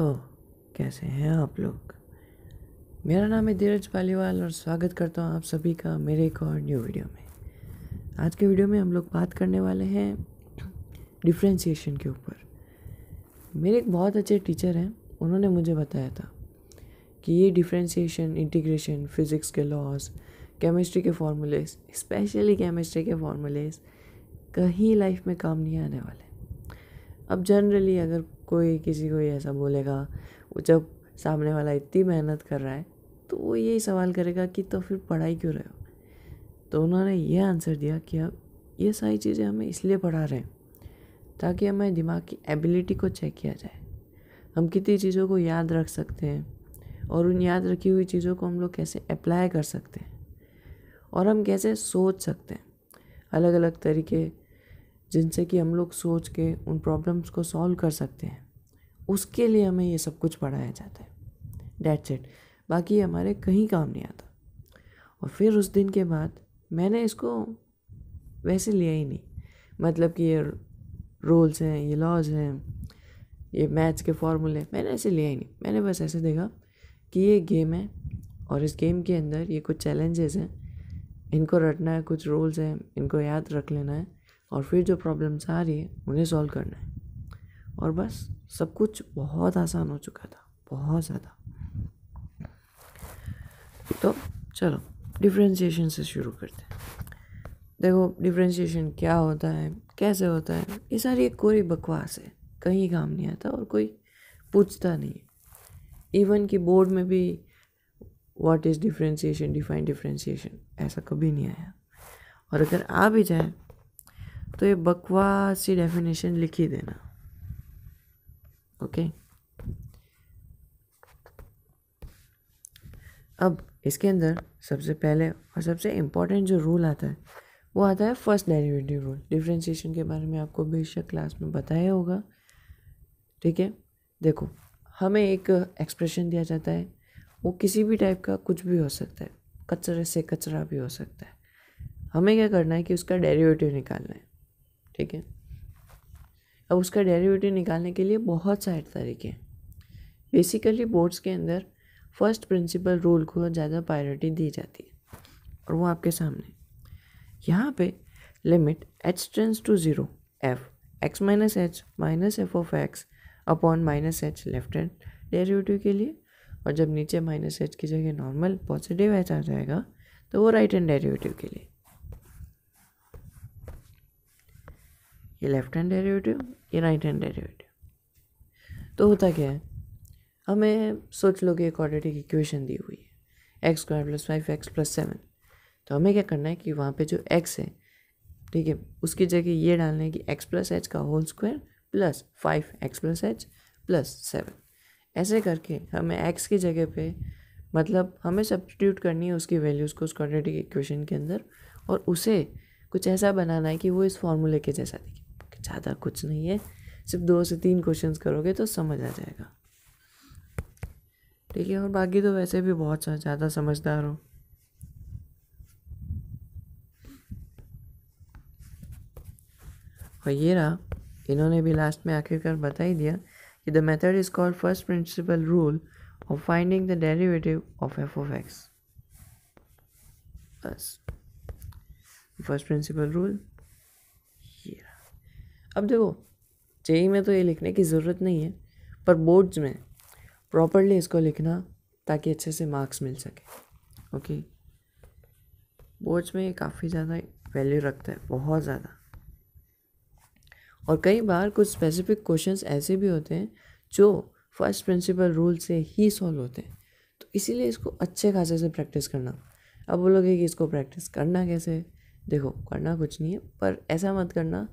तो कैसे हैं आप लोग मेरा नाम है धीरज पालीवाल और स्वागत करता हूँ आप सभी का मेरे एक और न्यू वीडियो में आज के वीडियो में हम लोग बात करने वाले हैं डिफ्रेंसीशन के ऊपर मेरे एक बहुत अच्छे टीचर हैं उन्होंने मुझे बताया था कि ये डिफ्रेंसीशन इंटीग्रेशन फिज़िक्स के लॉज केमिस्ट्री के फार्मूलेस स्पेशली केमिस्ट्री के फार्मूलेस कहीं लाइफ में काम नहीं आने वाले अब जनरली अगर कोई किसी को ऐसा बोलेगा वो जब सामने वाला इतनी मेहनत कर रहा है तो वो यही सवाल करेगा कि तो फिर पढ़ाई क्यों रहे हो तो उन्होंने ये आंसर दिया कि अब ये सारी चीज़ें हमें इसलिए पढ़ा रहे हैं ताकि हमारे दिमाग की एबिलिटी को चेक किया जाए हम कितनी चीज़ों को याद रख सकते हैं और उन याद रखी हुई चीज़ों को हम लोग कैसे अप्लाई कर सकते हैं और हम कैसे सोच सकते हैं अलग अलग तरीके जिनसे कि हम लोग सोच के उन प्रॉब्लम्स को सॉल्व कर सकते हैं उसके लिए हमें ये सब कुछ पढ़ाया जाता है डेट्स इट बाकी हमारे कहीं काम नहीं आता और फिर उस दिन के बाद मैंने इसको वैसे लिया ही नहीं मतलब कि ये रूल्स हैं ये लॉज हैं ये मैथ्स के फॉर्मूले मैंने ऐसे लिया ही नहीं मैंने बस ऐसे देखा कि ये गेम है और इस गेम के अंदर ये कुछ चैलेंजेस हैं इनको रटना है कुछ रूल्स हैं इनको याद रख लेना है और फिर जो प्रॉब्लम्स आ रही है उन्हें सॉल्व करना है और बस सब कुछ बहुत आसान हो चुका था बहुत ज़्यादा तो चलो डिफ्रेंशिएशन से शुरू करते हैं देखो डिफ्रेंशिएशन क्या होता है कैसे होता है ये सारी एक कोई बकवास है कहीं काम नहीं आता और कोई पूछता नहीं है इवन कि बोर्ड में भी what is differentiation define differentiation ऐसा कभी नहीं आया और अगर आ भी जाए तो ये बकवास सी डेफिनेशन लिख ही देना ओके अब इसके अंदर सबसे पहले और सबसे इम्पोर्टेंट जो रूल आता है वो आता है फर्स्ट डेरिवेटिव रूल डिफ्रेंशिएशन के बारे में आपको बेशक क्लास में बताया होगा ठीक है देखो हमें एक एक्सप्रेशन दिया जाता है वो किसी भी टाइप का कुछ भी हो सकता है कचरे से कचरा भी हो सकता है हमें क्या करना है कि उसका डेरिवेटिव निकालना है ठीक है अब उसका डेरिवेटिव निकालने के लिए बहुत सारे तरीके हैं बेसिकली बोर्ड्स के अंदर फर्स्ट प्रिंसिपल रूल को ज़्यादा प्रायोरिटी दी जाती है और वो आपके सामने यहाँ पे limit h tends to zero f x minus h minus f of x upon minus h left hand derivative के लिए और जब नीचे माइनस एच की जगह नॉर्मल पॉजिटिव एच आ जाएगा तो वो राइट हैंड डेरिवेटिव के लिए ये लेफ्ट हैंड डेरिवेटिव ये राइट हैंड डेरिवेटिव तो होता क्या है हमें सोच लो कि एक क्वाड्रेटिक इक्वेशन दी हुई है x square plus five x plus seven तो हमें क्या करना है कि वहाँ पे जो एक्स है ठीक है उसकी जगह ये डालना है कि एक्स प्लस एच का whole square plus five x plus h plus seven ऐसे करके हमें एक्स की जगह पे मतलब हमें सब्सटीट्यूट करनी है उसकी वैल्यूज़ को उस क्वाड्रेटिक इक्वेशन के अंदर और उसे कुछ ऐसा बनाना है कि वो इस फॉर्मूले के जैसा दिखे ज़्यादा कुछ नहीं है सिर्फ दो से तीन क्वेश्चंस करोगे तो समझ आ जाएगा ठीक है और बाकी तो वैसे भी बहुत ज़्यादा समझदार हो और ये रहा इन्होंने भी लास्ट में आखिरकार बता ही दिया कि the method is called first principle rule of finding the derivative of f of x बस फर्स्ट प्रिंसिपल रूल अब देखो जेई में तो ये लिखने की ज़रूरत नहीं है पर बोर्ड्स में प्रॉपरली इसको लिखना ताकि अच्छे से मार्क्स मिल सके ओके बोर्ड्स में ये काफ़ी ज़्यादा वैल्यू रखता है बहुत ज़्यादा और कई बार कुछ स्पेसिफिक क्वेश्चंस ऐसे भी होते हैं जो फर्स्ट प्रिंसिपल रूल से ही सॉल्व होते हैं तो इसीलिए इसको अच्छे खासे से प्रैक्टिस करना अब बोलोगे कि इसको प्रैक्टिस करना कैसे देखो करना कुछ नहीं है पर ऐसा मत करना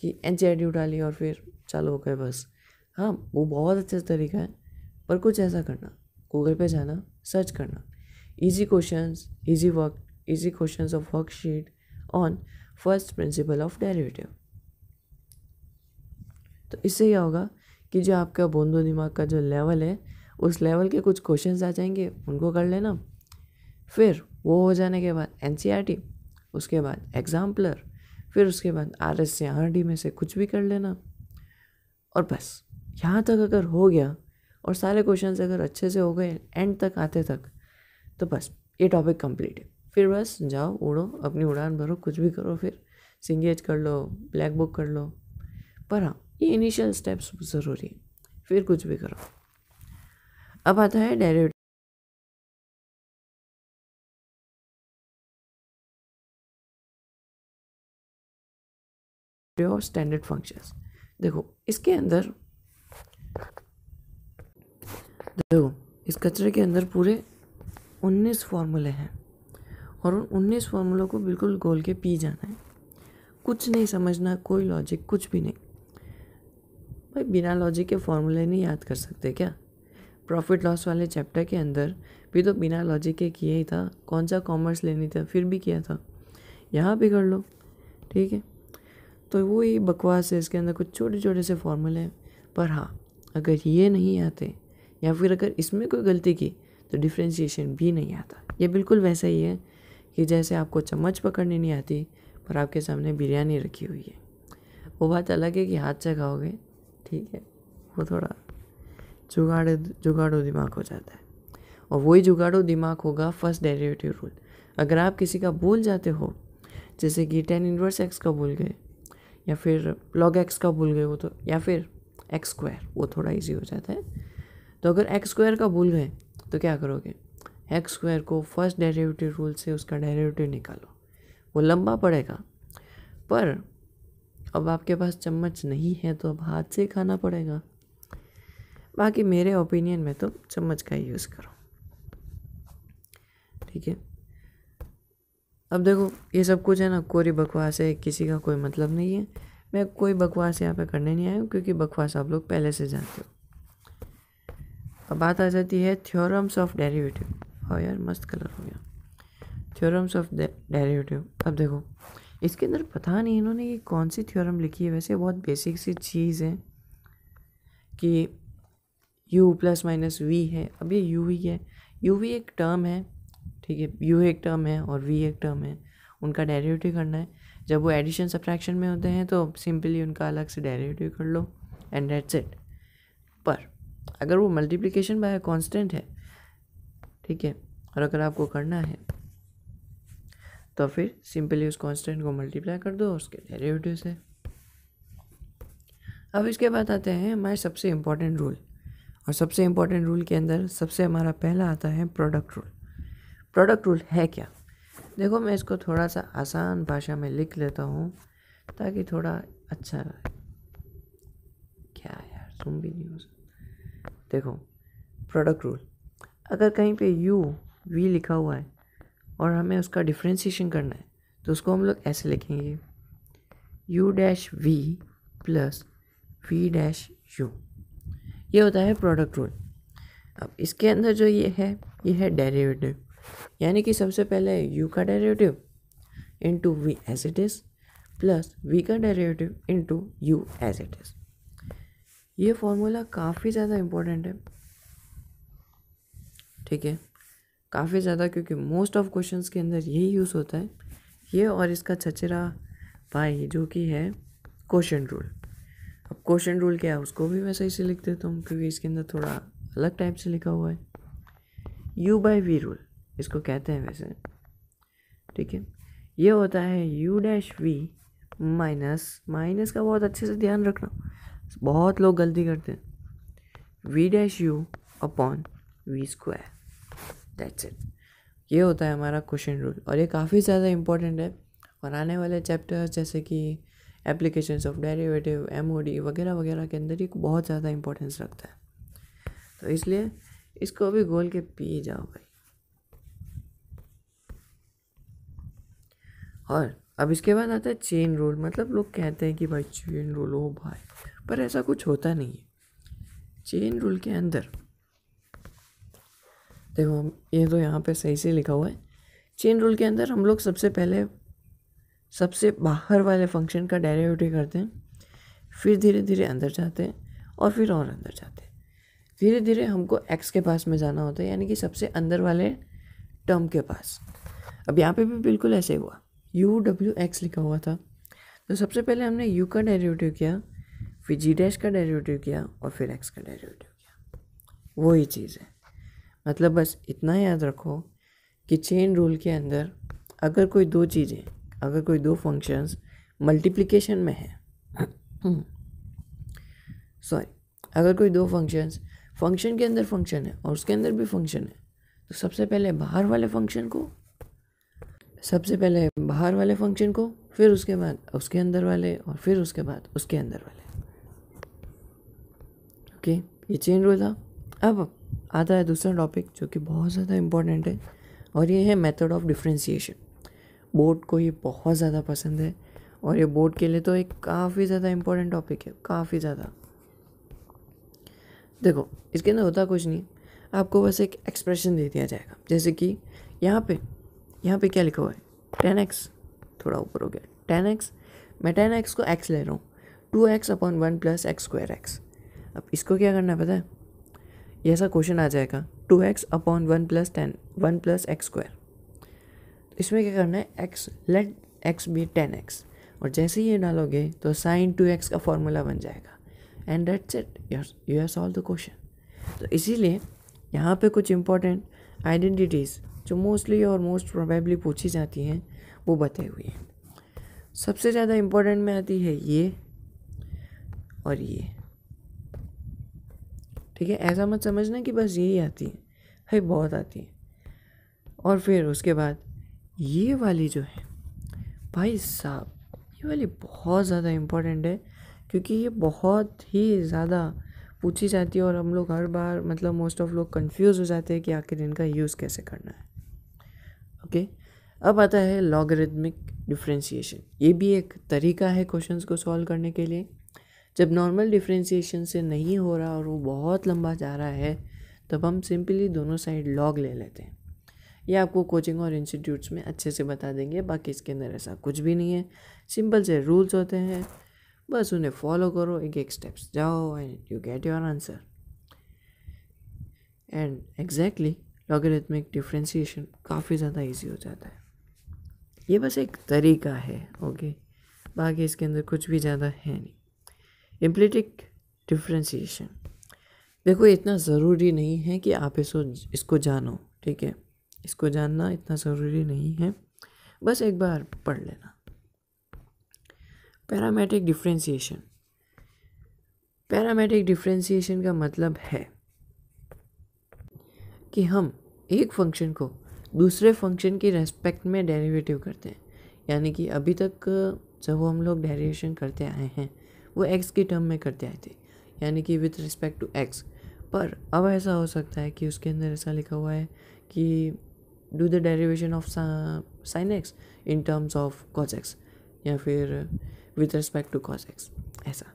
कि टी उठा ली और फिर चालू हो गए बस हाँ वो बहुत अच्छे तरीका है पर कुछ ऐसा करना गूगल पे जाना सर्च करना easy question easy work easy question of worksheet on first principle of derivative तो इससे यह होगा कि जो आपका बोंदो दिमाग का जो लेवल है उस लेवल के कुछ क्वेश्चन आ जाएंगे उनको कर लेना फिर वो हो जाने के बाद एन e उसके बाद एग्जाम्पलर फिर उसके बाद आर एस से आर डी में से कुछ भी कर लेना और बस यहाँ तक अगर हो गया और सारे क्वेश्चन अगर अच्छे से हो गए एंड तक आते तक तो बस ये टॉपिक कंप्लीट है फिर बस जाओ उड़ो अपनी उड़ान भरो कुछ भी करो फिर सिंगेज कर लो ब्लैक बुक कर लो पर हाँ ये इनिशियल स्टेप्स ज़रूरी है फिर कुछ भी करो अब आता है डायरेक्ट फॉर स्टैंडर्ड फंक्शंस देखो इसके अंदर देखो इस कचरे के अंदर पूरे उन्नीस फार्मूले हैं और उन उन्नीस फार्मूलों को बिल्कुल गोल के पी जाना है कुछ नहीं समझना कोई लॉजिक कुछ भी नहीं भाई बिना लॉजिक के फार्मूले नहीं याद कर सकते क्या प्रॉफिट लॉस वाले चैप्टर के अंदर भी तो बिना लॉजिक के किया ही था कौन सा कॉमर्स लेनी था फिर भी किया था यहाँ भी कर लो ठीक है तो वो ये बकवास है इसके अंदर कुछ छोटे छोटे से फॉर्मूले हैं पर हाँ अगर ये नहीं आते या फिर अगर इसमें कोई गलती की तो डिफ्रेंशिएशन भी नहीं आता ये बिल्कुल वैसा ही है कि जैसे आपको चम्मच पकड़नी नहीं आती पर आपके सामने बिरयानी रखी हुई है वो बात अलग है कि हाथ से खाओगे ठीक है वो थोड़ा जुगाड़ जुगाड़ो दिमाग हो जाता है और वही जुगाड़ो दिमाग होगा फर्स्ट डेरिवेटिव रूल अगर आप किसी का भूल जाते हो जैसे कि टेन इनवर्स एक्स का भूल गए या फिर लॉग एक्स का भूल गए वो तो या फिर एक्स स्क्वायर वो थोड़ा इजी हो जाता है तो अगर एक्स स्क्वायर का भूल गए तो क्या करोगे एक्स स्क्वायर को फर्स्ट डेरिवेटिव रूल से उसका डेरिवेटिव निकालो वो लंबा पड़ेगा पर अब आपके पास चम्मच नहीं है तो अब हाथ से खाना पड़ेगा बाकी मेरे ओपिनियन में तो चम्मच का ही यूज़ करो ठीक है अब देखो ये सब कुछ है ना कोरी बकवास है किसी का कोई मतलब नहीं है मैं कोई बकवास यहाँ पे करने नहीं आया हूँ क्योंकि बकवास आप लोग पहले से जानते हो अब बात आ जाती है थ्योरम्स ऑफ डेरिवेटिव हाँ यार मस्त कलर हो गया थ्योरम्स ऑफ डेरिवेटिव अब देखो इसके अंदर पता नहीं इन्होंने ये कौन सी थ्योरम लिखी है वैसे बहुत बेसिक सी चीज़ है कि यू प्लस माइनस वी है अब ये यू ही है यू वी एक टर्म है ठीक है यू एक टर्म है और वी एक टर्म है उनका डेरिवेटिव करना है जब वो एडिशन सब्ट्रैक्शन में होते हैं तो सिंपली उनका अलग से डेरिवेटिव कर लो एंड डेट्स इट पर अगर वो मल्टीप्लिकेशन बाय कांस्टेंट है ठीक है और अगर आपको करना है तो फिर सिंपली उस कांस्टेंट को मल्टीप्लाई कर दो उसके डेरिवेटिव से अब इसके बाद आते हैं हमारे सबसे इम्पॉर्टेंट रूल और सबसे इम्पॉर्टेंट रूल के अंदर सबसे हमारा पहला आता है प्रोडक्ट रूल प्रोडक्ट रूल है क्या देखो मैं इसको थोड़ा सा आसान भाषा में लिख लेता हूँ ताकि थोड़ा अच्छा रहे क्या यार तुम भी नहीं हो सकता देखो प्रोडक्ट रूल अगर कहीं पे यू वी लिखा हुआ है और हमें उसका डिफ्रेंसीशन करना है तो उसको हम लोग ऐसे लिखेंगे u dash v plus v dash u ये होता है प्रोडक्ट रूल अब इसके अंदर जो ये है ये है डेरिवेटिव यानी कि सबसे पहले यू का derivative into v as it is plus v का derivative into u as it is ये फॉर्मूला काफ़ी ज़्यादा इम्पोर्टेंट है ठीक है काफ़ी ज़्यादा क्योंकि मोस्ट ऑफ क्वेश्चंस के अंदर यही यूज़ होता है ये और इसका छचरा भाई जो कि है क्वेश्चन रूल अब क्वेश्चन रूल क्या है उसको भी मैं सही से लिख देता हूँ क्योंकि इसके अंदर थोड़ा अलग टाइप से लिखा हुआ है यू बाई वी रूल इसको कहते हैं वैसे ठीक है ये होता है u dash v minus minus का बहुत अच्छे से ध्यान रखना बहुत लोग गलती करते हैं v dash u upon v square that's it ये होता है हमारा क्वेश्चन रूल और ये काफ़ी ज़्यादा इम्पोर्टेंट है और आने वाले चैप्टर्स जैसे कि application of derivative M O D वगैरह वगैरह के अंदर ये बहुत ज़्यादा इंपॉर्टेंस रखता है तो इसलिए इसको भी घोल के पी जाओ भाई और अब इसके बाद आता है चेन रोल मतलब लोग कहते हैं कि भाई चेन रोल हो भाई पर ऐसा कुछ होता नहीं है चेन रोल के अंदर देखो हम ये तो यहाँ पे सही से लिखा हुआ है चेन रूल के अंदर हम लोग सबसे पहले सबसे बाहर वाले फंक्शन का डेरिवेटिव करते हैं फिर धीरे धीरे अंदर जाते हैं और फिर और अंदर जाते हैं धीरे धीरे हमको एक्स के पास में जाना होता है यानी कि सबसे अंदर वाले टर्म के पास अब यहाँ पे भी बिल्कुल ऐसे हुआ यू डब्ल्यू एक्स लिखा हुआ था तो सबसे पहले हमने यू का डेरिवेटिव किया फिर जी डैश का डेरिवेटिव किया और फिर एक्स का डेरिवेटिव किया वही चीज़ है मतलब बस इतना याद रखो कि चेन रूल के अंदर अगर कोई दो चीज़ें अगर कोई दो फंक्शंस मल्टीप्लिकेशन में है सॉरी अगर कोई दो फंक्शंस फंक्शन के अंदर फंक्शन है और उसके अंदर भी फंक्शन है तो सबसे पहले बाहर वाले फंक्शन को सबसे पहले बाहर वाले फंक्शन को फिर उसके बाद उसके अंदर वाले और फिर उसके बाद उसके अंदर वाले ओके ये चेन रूल था अब आता है दूसरा टॉपिक जो कि बहुत ज़्यादा इम्पोर्टेंट है और ये है मेथड ऑफ डिफ्रेंसीशन बोर्ड को ये बहुत ज़्यादा पसंद है और ये बोर्ड के लिए तो एक काफ़ी ज़्यादा इम्पोर्टेंट टॉपिक है काफ़ी ज़्यादा देखो इसके अंदर होता कुछ नहीं आपको बस एक एक्सप्रेशन दे दिया जाएगा जैसे कि यहाँ पे यहाँ पे क्या लिखा हुआ है टेन एक्स थोड़ा ऊपर हो गया टेन एक्स मैं टेन एक्स को एक्स ले रहा हूँ two x upon one plus x square x अब इसको क्या करना है पता है ये ऐसा क्वेश्चन आ जाएगा two x upon one plus tan one plus x square इसमें क्या करना है x let x be tan x और जैसे ही ये डालोगे तो साइन टू एक्स का फॉर्मूला बन जाएगा and that's it you have solve the question तो इसीलिए यहाँ पे कुछ इंपॉर्टेंट आइडेंटिटीज़ जो मोस्टली और मोस्ट प्रोबेबली पूछी जाती हैं वो बताई हुई हैं सबसे ज़्यादा इम्पोर्टेंट में आती है ये और ये ठीक है ऐसा मत समझना कि बस यही आती है भाई बहुत आती है और फिर उसके बाद ये वाली जो है भाई साहब ये वाली बहुत ज़्यादा इम्पोर्टेंट है क्योंकि ये बहुत ही ज़्यादा पूछी जाती है और हम लोग हर बार मतलब मोस्ट ऑफ लोग कंफ्यूज हो जाते हैं कि आखिर इनका यूज़ कैसे करना है ओके अब आता है लॉगरिदमिक डिफ्रेंशिएशन ये भी एक तरीका है क्वेश्चंस को सॉल्व करने के लिए जब नॉर्मल डिफ्रेंशिएशन से नहीं हो रहा और वो बहुत लंबा जा रहा है तब हम सिंपली दोनों साइड लॉग ले लेते हैं ये आपको कोचिंग और इंस्टीट्यूट्स में अच्छे से बता देंगे बाकी इसके अंदर ऐसा कुछ भी नहीं है सिंपल से रूल्स होते हैं बस उन्हें फॉलो करो एक एक स्टेप्स जाओ and you get your answer and exactly logarithmic differentiation काफ़ी ज़्यादा ईजी हो जाता है ये बस एक तरीका है ओके बाकी इसके अंदर कुछ भी ज़्यादा है नहीं इम्प्लीटिक डिफ्रेंसीशन देखो इतना ज़रूरी नहीं है कि आप इसको इसको जानो ठीक है इसको जानना इतना ज़रूरी नहीं है बस एक बार पढ़ लेना पैरामेट्रिक डिफ्रेंसीशन पैरामेट्रिक डिफ्रेंसीशन का मतलब है कि हम एक फंक्शन को दूसरे फंक्शन के रेस्पेक्ट में डेरिवेटिव करते हैं यानी कि अभी तक जब हम लोग डेरिवेशन करते आए हैं वो एक्स के टर्म में करते आए थे यानी कि विथ रिस्पेक्ट टू एक्स पर अब ऐसा हो सकता है कि उसके अंदर ऐसा लिखा हुआ है कि do the derivation of sine x in terms of cos x या फिर with respect to cos x ऐसा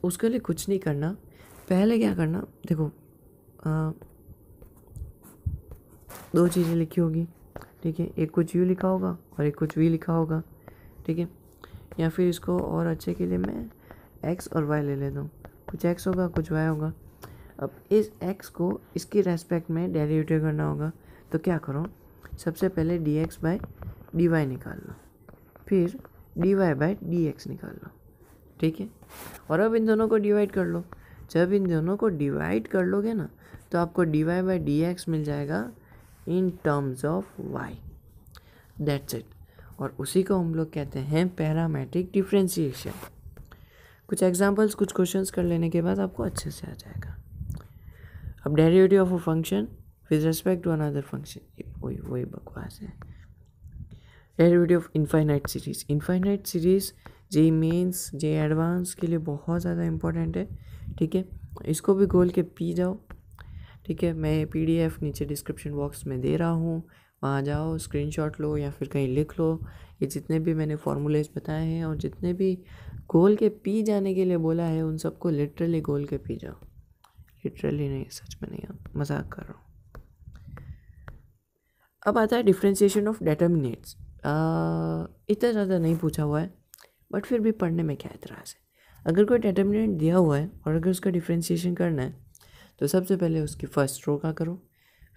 तो उसके लिए कुछ नहीं करना पहले क्या करना देखो आ, दो चीज़ें लिखी होगी ठीक है एक कुछ यू लिखा होगा और एक कुछ वी लिखा होगा ठीक है या फिर इसको और अच्छे के लिए मैं एक्स और वाई ले लेता हूँ कुछ एक्स होगा कुछ वाई होगा अब इस एक्स को इसकी रेस्पेक्ट में डेरिवेटिव करना होगा तो क्या करो सबसे पहले d x by d y निकाल लो फिर d y by d x निकाल लो ठीक है और अब इन दोनों को डिवाइड कर लो जब इन दोनों को डिवाइड कर लोगे ना तो आपको d y by d x मिल जाएगा in terms of y that's it और उसी को हम लोग कहते हैं पैरामेट्रिक डिफ्रेंसीशन कुछ एग्जांपल्स कुछ क्वेश्चंस कर लेने के बाद आपको अच्छे से आ जाएगा अब derivative of a function with respect to another function वही वही बकवास है derivative of infinite series infinite series JEE mains JEE advance के लिए बहुत ज़्यादा इंपॉर्टेंट है ठीक है इसको भी गोल के पी जाओ ठीक है मैं पीडीएफ नीचे डिस्क्रिप्शन बॉक्स में दे रहा हूँ वहाँ जाओ स्क्रीनशॉट लो या फिर कहीं लिख लो ये जितने भी मैंने फार्मूलेज बताए हैं और जितने भी गोल के पी जाने के लिए बोला है उन सबको लिटरली गोल के पी जाओ लिटरली नहीं सच में नहीं आप मजाक कर रहा हूँ अब आता है डिफ्रेंशिएशन ऑफ डेटर्मिनेट्स इतना ज़्यादा नहीं पूछा हुआ है बट फिर भी पढ़ने में क्या इतराज़ है अगर कोई डेटर्मिनेट दिया हुआ है और अगर उसका डिफ्रेंशिएशन करना है तो सबसे पहले उसकी फर्स्ट रो का करो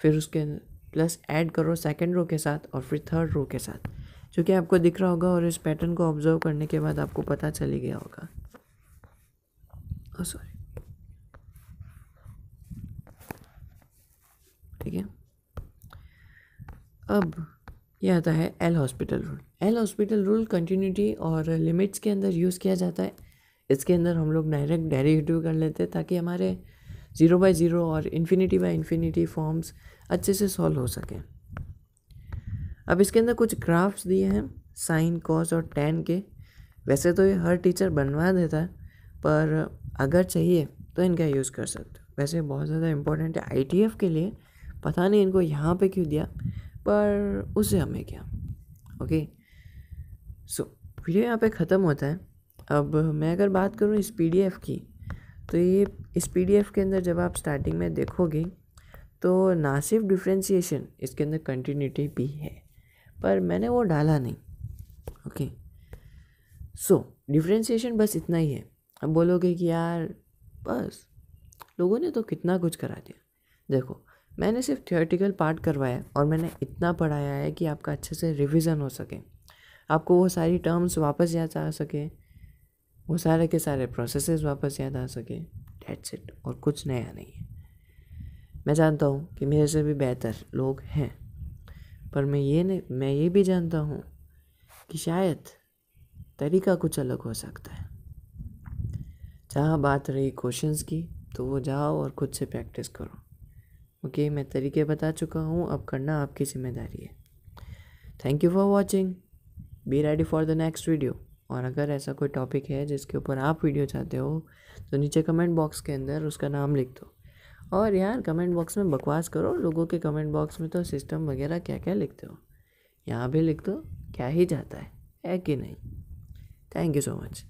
फिर उसके प्लस ऐड करो सेकेंड रो के साथ और फिर थर्ड रो के साथ जो कि आपको दिख रहा होगा और इस पैटर्न को ऑब्जर्व करने के बाद आपको पता चली गया होगा सॉरी oh, ठीक है अब यह आता है L hospital rule L hospital rule continuity और लिमिट्स के अंदर यूज़ किया जाता है इसके अंदर हम लोग डायरेक्ट डेरीवेटिव कर लेते हैं ताकि हमारे ज़ीरो बाई ज़ीरो और इन्फिनिटी बाई इन्फिनिटी फॉर्म्स अच्छे से सॉल्व हो सकें अब इसके अंदर कुछ ग्राफ्स दिए हैं साइन कॉस और टेन के वैसे तो ये हर टीचर बनवा देता है पर अगर चाहिए तो इनका यूज़ कर सकते हो वैसे बहुत ज़्यादा इम्पोर्टेंट है आई के लिए पता नहीं इनको यहाँ पे क्यों दिया पर उससे हमें क्या ओके सो वीडियो यहाँ पे ख़त्म होता है अब मैं अगर बात करूँ इस पी की तो ये इस पी के अंदर जब आप स्टार्टिंग में देखोगे तो ना सिर्फ डिफ्रेंसीशन इसके अंदर कंटिन्यूटी भी है पर मैंने वो डाला नहीं ओके सो डिफ्रेंसीशन बस इतना ही है अब बोलोगे कि यार बस लोगों ने तो कितना कुछ करा दिया देखो मैंने सिर्फ थियोरटिकल पार्ट करवाया और मैंने इतना पढ़ाया है कि आपका अच्छे से रिविज़न हो सके आपको वो सारी टर्म्स वापस याद आ सके वो सारे के सारे प्रोसेस वापस याद आ सके डेट्स इट और कुछ नया नहीं है मैं जानता हूँ कि मेरे से भी बेहतर लोग हैं पर मैं ये नहीं मैं ये भी जानता हूँ कि शायद तरीका कुछ अलग हो सकता है जहाँ बात रही क्वेश्चंस की तो वो जाओ और खुद से प्रैक्टिस करो ओके मैं तरीके बता चुका हूँ अब करना आपकी जिम्मेदारी है thank you for watching be ready for the next video और अगर ऐसा कोई टॉपिक है जिसके ऊपर आप वीडियो चाहते हो तो नीचे कमेंट बॉक्स के अंदर उसका नाम लिख दो और यार कमेंट बॉक्स में बकवास करो लोगों के कमेंट बॉक्स में तो सिस्टम वगैरह क्या क्या लिखते हो यहाँ भी लिख दो क्या ही जाता है है कि नहीं थैंक यू सो मच